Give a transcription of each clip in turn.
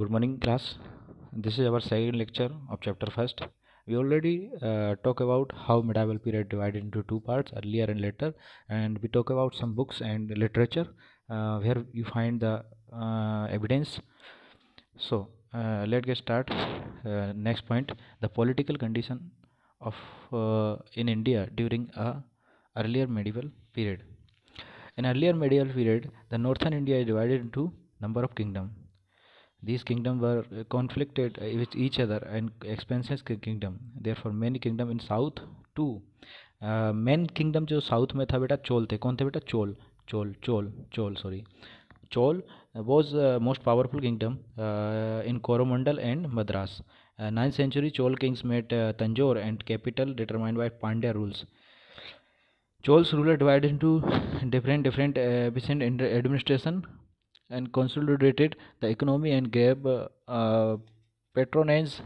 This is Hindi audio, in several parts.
good morning class this is our second lecture of chapter first we already uh, talk about how medieval period divided into two parts earlier and later and we talk about some books and literature uh, where you find the uh, evidence so uh, let's get start uh, next point the political condition of uh, in india during a earlier medieval period in earlier medieval period the northern india is divided into number of kingdoms these kingdoms were conflicted with each other and expenses kingdom therefore many kingdom in south too uh, main kingdom jo south mein tha chol the kaun the chol chol chol chol sorry chol was uh, most powerful kingdom uh, in coromandel and madras uh, 9th century chol kings made uh, tanjore and capital determined by pandya rules chol's ruler divided into different different uh, administration and consolidated the economy and gave uh, patronage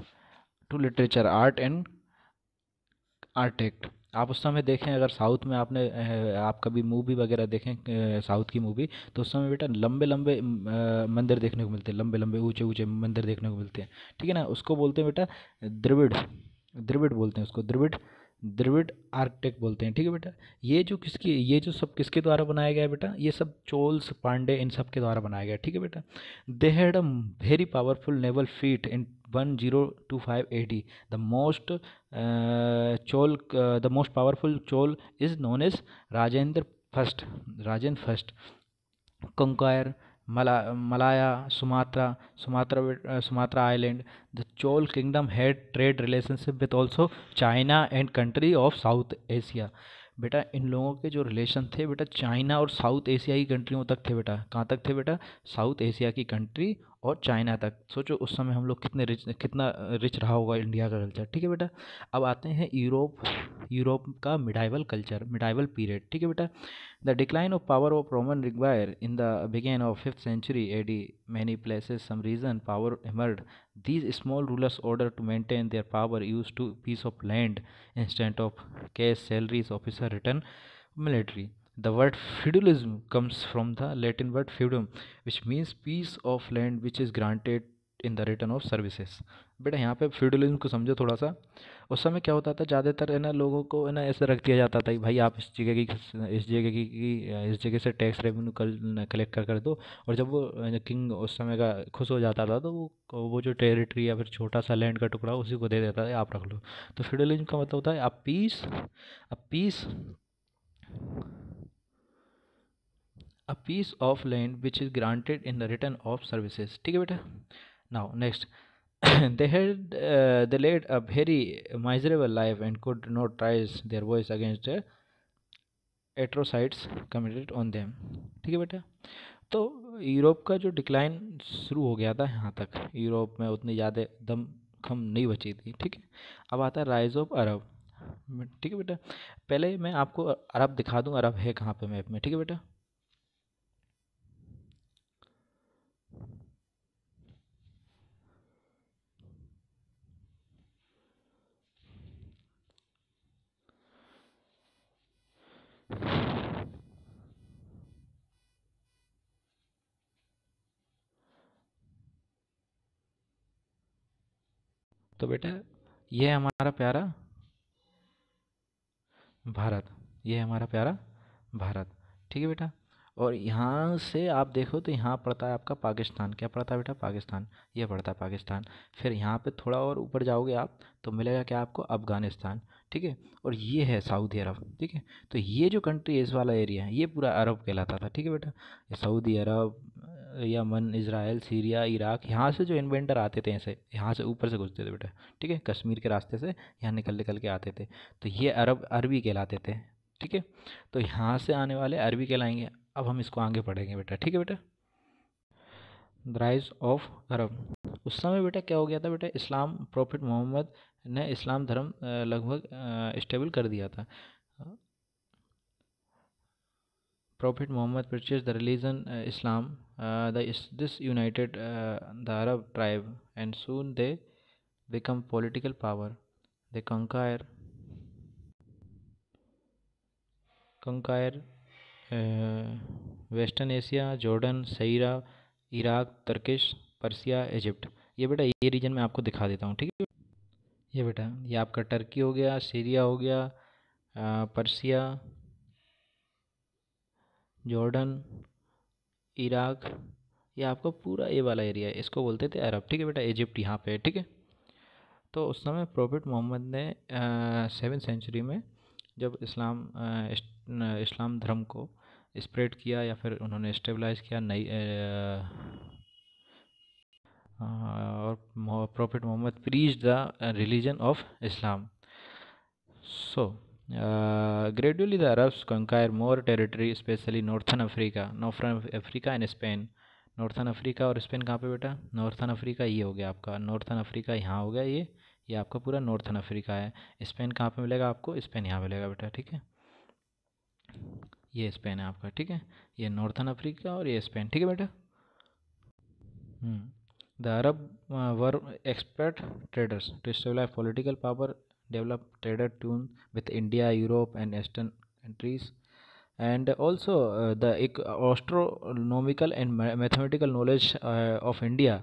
to literature art and architect आप उस समय देखें अगर साउथ में आपने आप कभी मूवी वगैरह देखें साउथ की मूवी तो उस समय बेटा लंबे लंबे मंदिर देखने को मिलते हैं लंबे लंबे ऊंचे ऊंचे मंदिर देखने को मिलते हैं ठीक है ना उसको बोलते हैं बेटा द्रविड़ द्रविड़ बोलते हैं उसको द्रविड़ द्रविड़ आर्किटेक्ट बोलते हैं ठीक है बेटा ये जो किसकी ये जो सब किसके द्वारा बनाया गया है बेटा ये सब चोल्स पांडे इन सब के द्वारा बनाया गया ठीक है बेटा they had a very powerful naval fleet in one zero two five A D the most Chola the most powerful Chola is known as Rajendra first Rajendra first conquer Mala Malaya Sumatra Sumatra Sumatra island the Chola kingdom had trade relationship with also China and country of South Asia बेटा इन लोगों के जो रिलेशन थे बेटा चाइना और साउथ एशिया की कंट्रियों तक थे बेटा कहाँ तक थे बेटा साउथ एशिया की कंट्री और चाइना तक सोचो उस समय हम लोग कितने रिच कितना रिच रहा होगा इंडिया का कल्चर ठीक है बेटा अब आते हैं यूरोप यूरोप का मिडाइवल कल्चर मिडाइवल पीरियड ठीक है बेटा the decline of power of Roman require in the begin of fifth century A D many places some reason power emerged these small rulers order to maintain their power use to piece of land instant of cash salaries officer return military The word feudalism comes from the Latin word feudum, which means piece of land which is granted in the return of services बेटा यहाँ पे फ्यूडलिज्म को समझो थोड़ा सा उस समय क्या होता था ज़्यादातर है ना लोगों को है ना ऐसे रख दिया जाता था कि भाई आप इस जगह की इस जगह की, की इस जगह से टैक्स रेवेन्यू कलेक्ट कर कर दो और जब वो किंग उस समय का खुश हो जाता था तो वो वो जो टेरिटरी या फिर छोटा सा लैंड का टुकड़ा उसी को दे देता था आप रख लो तो फ्यूडलिज्म का मतलब होता है a piece a piece a piece of land which is granted in the return of services ठीक है बेटा now next they had they led a very miserable life and could not not their voice against atrocities committed on them ठीक है बेटा तो यूरोप का जो डिक्लाइन शुरू हो गया था यहाँ तक यूरोप में उतनी ज़्यादा दम खम नहीं बची थी ठीक है अब आता है राइज ऑफ अरब ठीक है बेटा पहले मैं आपको अरब दिखा दूँ अरब है कहाँ पे मैप में ठीक है बेटा तो बेटा यह हमारा प्यारा भारत यह हमारा प्यारा भारत ठीक है बेटा और यहाँ से आप देखो तो यहाँ पड़ता है आपका पाकिस्तान क्या पड़ता है बेटा पाकिस्तान ये पड़ता है पाकिस्तान फिर यहाँ पे थोड़ा और ऊपर जाओगे आप तो मिलेगा क्या आपको अफ़गानिस्तान ठीक है और ये है सऊदी अरब ठीक है तो ये जो कंट्री इस वाला एरिया है ये पूरा अरब कहलाता था ठीक है बेटा Saudi Arab Yemen Israel Syria Iraq यहाँ से जो इन्वेंटर आते थे ऐसे यहाँ से ऊपर से घुसते थे बेटा ठीक है कश्मीर के रास्ते से यहाँ निकल निकल के आते थे तो ये अरब अरबी कहलाते थे ठीक है तो यहाँ से आने वाले अरबी कहलाएंगे अब हम इसको आगे पढ़ेंगे बेटा ठीक है बेटा द राइज ऑफ अरब उस समय बेटा क्या हो गया था बेटा इस्लाम प्रॉफिट मोहम्मद ने इस्लाम धर्म लगभग इस्टेबल कर दिया था Prophet Muhammad purchased the religion uh, Islam. Uh, the, this united uh, the Arab tribe and soon they become political power. They conquer conquer Western Asia Jordan Syria Iraq Turkish Persia Egypt ये बेटा ये रीजन मैं आपको दिखा देता हूँ ठीक है ये बेटा ये आपका टर्की हो गया सीरिया हो गया आ, पर्सिया जॉर्डन इराक ये आपका पूरा ये वाला एरिया है इसको बोलते थे अरब ठीक है बेटा इजिप्ट यहाँ पे ठीक है तो उस समय प्रॉफिट मोहम्मद ने सेवन सेंचुरी में जब इस्लाम आ, इस्लाम धर्म को स्प्रेड किया या फिर उन्होंने स्टेबलाइज किया नई और prophet Mohammed preach the religion of Islam so Uh, gradually, the Arabs more more territory, especially northern Africa, northern Africa and Spain. Northern Africa और स्पेन कहाँ पे बेटा नॉर्थन अफ्रीका ये हो गया आपका नॉर्थन अफ्रीका यहाँ हो गया ये ये आपका पूरा नॉर्थन अफ्रीका है स्पेन कहाँ पे मिलेगा आपको स्पेन यहाँ मिलेगा बेटा ठीक है ये स्पेन है आपका ठीक है ये नॉर्थन अफ्रीका और ये स्पेन ठीक है बेटा the Arab were expert traders to stabilise political power developed trader tune with India, Europe, and Eastern countries. And also, uh, the astronomical and mathematical knowledge uh, of India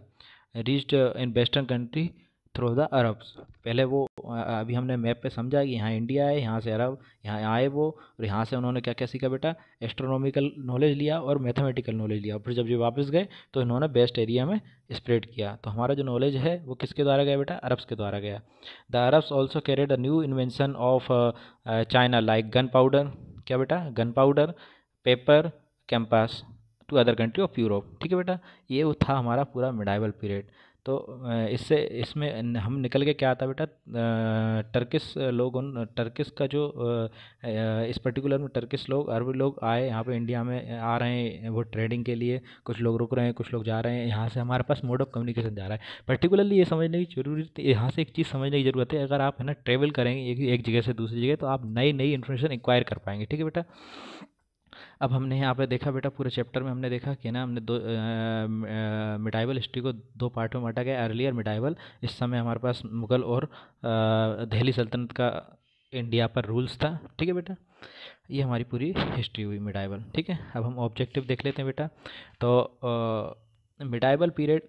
reached uh, in Western country through the Arabs पहले वो अभी हमने मैप पे समझा कि यहाँ इंडिया है यहाँ से अरब यहाँ आए वो और यहाँ से उन्होंने क्या क्या सीखा बेटा एस्ट्रोनॉमिकल नॉलेज लिया और मैथमेटिकल नॉलेज लिया फिर जब ये वापस गए तो इन्होंने बेस्ट एरिया में स्प्रेड किया तो हमारा जो नॉलेज है वो किसके द्वारा गया बेटा अरब्स के द्वारा गया the Arabs also carried a new invention of China like gunpowder क्या बेटा gunpowder paper compass to other country of Europe ठीक है बेटा ये था हमारा पूरा मिडाइवल पीरियड तो इससे इसमें हम निकल के क्या आता बेटा टर्किस लोग उन टर्किस का जो इस पर्टिकुलर में टर्किस लोग अरबी लोग आए यहाँ पे इंडिया में आ रहे हैं वो ट्रेडिंग के लिए कुछ लोग रुक रहे हैं कुछ लोग जा रहे हैं यहाँ से हमारे पास मोड ऑफ कम्युनिकेशन जा रहा है पर्टिकुलरली ये समझने की जरूरी यहाँ से एक चीज़ समझने की ज़रूरत है अगर आप है ना ट्रेवल करेंगे एक, एक जगह से दूसरी जगह तो आप नई नई इन्फॉर्मेशन इंक्वायर कर पाएंगे ठीक है बेटा अब हमने यहाँ पे देखा बेटा पूरे चैप्टर में हमने देखा कि ना हमने दो मिटाइबल हिस्ट्री को दो पार्ट में बांटा गया अर्लियर मिटाइबल इस समय हमारे पास मुगल और दिल्ली सल्तनत का इंडिया पर रूल्स था ठीक है बेटा ये हमारी पूरी हिस्ट्री हुई मिडाइबल ठीक है अब हम ऑब्जेक्टिव देख लेते हैं बेटा तो medieval period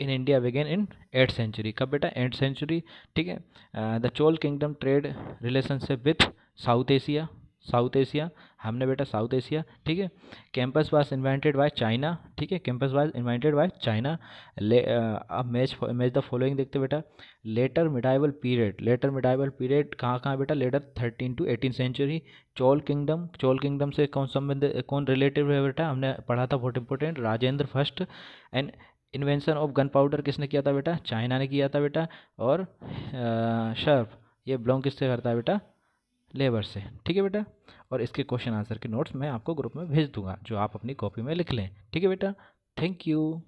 in India begin in eight century कब बेटा एट सेंचुरी ठीक है the Chola kingdom trade relationship with South Asia South Asia हमने बेटा साउथ एशिया ठीक है compass was invited by China ठीक है compass was invited by China अब मैच मैच द फॉलोइंग देखते बेटा later medieval period later medieval period कहाँ कहाँ बेटा later thirteen to eighteen century Chola kingdom Chola kingdom से कौन संबंध कौन रिलेटिव है बेटा हमने पढ़ा था बहुत important Rajendra first and invention of gunpowder किसने किया था बेटा चाइना ने किया था बेटा और शर्फ uh, ये बिलोंग किससे करता है बेटा लेबर से ठीक है बेटा और इसके क्वेश्चन आंसर के नोट्स मैं आपको ग्रुप में भेज दूंगा जो आप अपनी कॉपी में लिख लें ठीक है बेटा थैंक यू